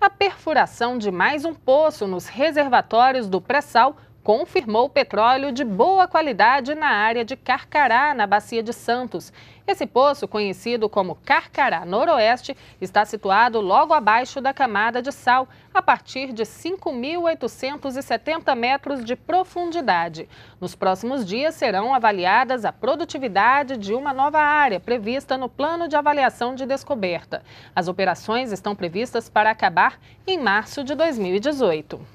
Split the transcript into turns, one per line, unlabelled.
a perfuração de mais um poço nos reservatórios do pré-sal confirmou petróleo de boa qualidade na área de Carcará, na Bacia de Santos. Esse poço, conhecido como Carcará Noroeste, está situado logo abaixo da camada de sal, a partir de 5.870 metros de profundidade. Nos próximos dias serão avaliadas a produtividade de uma nova área prevista no Plano de Avaliação de Descoberta. As operações estão previstas para acabar em março de 2018.